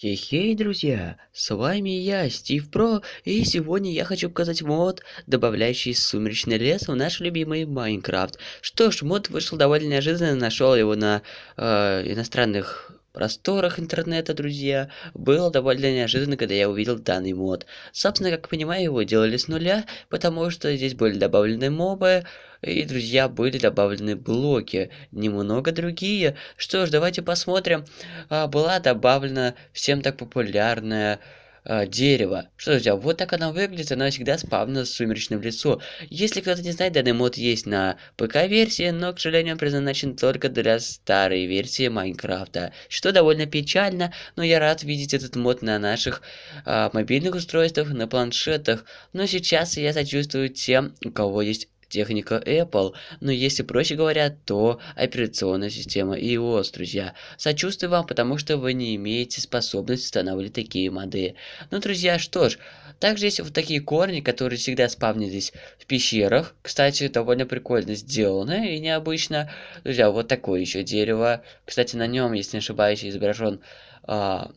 Хей-хей, друзья, с вами я, Стив Про, и сегодня я хочу показать мод, добавляющий сумеречный лес в наш любимый Майнкрафт. Что ж, мод вышел довольно неожиданно, нашел его на э, иностранных просторах интернета, друзья, было довольно неожиданно, когда я увидел данный мод. Собственно, как понимаю, его делали с нуля, потому что здесь были добавлены мобы, и, друзья, были добавлены блоки, немного другие. Что ж, давайте посмотрим. А, была добавлена всем так популярная а, дерево. Что друзья, вот так она выглядит, она всегда спавна с сумеречным лесу. Если кто-то не знает, данный мод есть на ПК-версии, но, к сожалению, он предназначен только для старой версии Майнкрафта. Что довольно печально, но я рад видеть этот мод на наших э, мобильных устройствах, на планшетах. Но сейчас я сочувствую тем, у кого есть техника Apple, но если проще говоря, то операционная система iOS, друзья. Сочувствую вам, потому что вы не имеете способности устанавливать такие модели. Ну, друзья, что ж, также есть вот такие корни, которые всегда спавнились в пещерах. Кстати, довольно прикольно сделано и необычно. Друзья, вот такое еще дерево. Кстати, на нем, если не ошибаюсь, изображен... А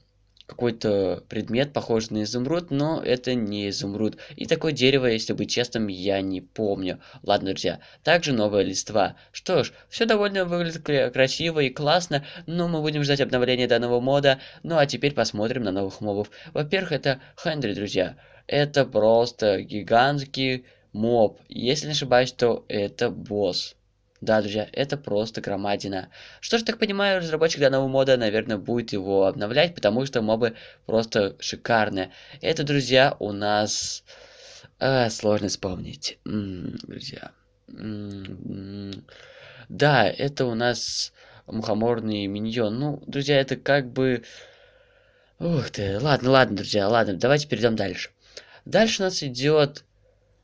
какой-то предмет, похожий на изумруд, но это не изумруд. И такое дерево, если быть честным, я не помню. Ладно, друзья, также новая листва. Что ж, все довольно выглядит красиво и классно, но мы будем ждать обновления данного мода. Ну а теперь посмотрим на новых мобов. Во-первых, это Хендри, друзья. Это просто гигантский моб. Если не ошибаюсь, то это босс. Да, друзья, это просто громадина. Что ж, так понимаю, разработчик данного мода, наверное, будет его обновлять, потому что мобы просто шикарные. Это, друзья, у нас... Э, сложно вспомнить. М -м, друзья. М да, это у нас мухоморный миньон. Ну, друзья, это как бы... Ух ты, ладно, ладно, друзья, ладно, давайте перейдем дальше. Дальше у нас идет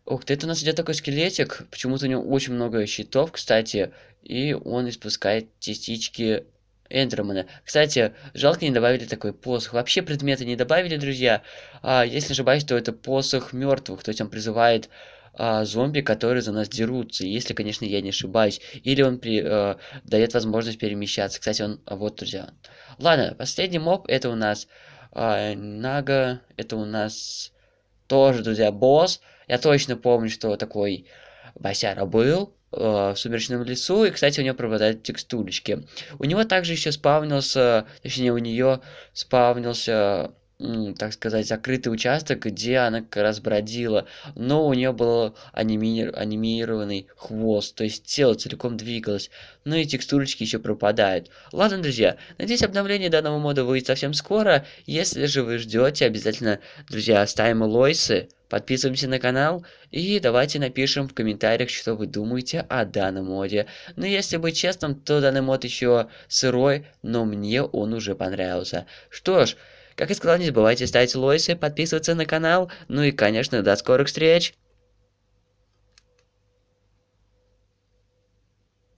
Ух ты, это у нас идет такой скелетик. Почему-то у него очень много щитов, кстати. И он испускает частички Эндермана. Кстати, жалко не добавили такой посох. Вообще предметы не добавили, друзья. А, если не ошибаюсь, то это посох мертвых. То есть он призывает а, зомби, которые за нас дерутся. Если, конечно, я не ошибаюсь. Или он при, а, э, дает возможность перемещаться. Кстати, он... А вот, друзья. Ладно, последний моб это у нас а, Нага. Это у нас тоже, друзья, босс. Я точно помню, что такой басяра был э, в сумеречном лесу, и, кстати, у него пропадают текстурочки. У него также еще спавнился, точнее, у нее спавнился так сказать, закрытый участок, где она как раз бродила, но у нее был анимир... анимированный хвост, то есть тело целиком двигалось, но и текстурочки еще пропадают. Ладно, друзья, надеюсь, обновление данного мода выйдет совсем скоро, если же вы ждете, обязательно, друзья, ставим лойсы, подписываемся на канал и давайте напишем в комментариях, что вы думаете о данном моде. Но ну, если быть честным, то данный мод еще сырой, но мне он уже понравился. Что ж, как и сказал, не забывайте ставить лойсы, подписываться на канал. Ну и, конечно, до скорых встреч!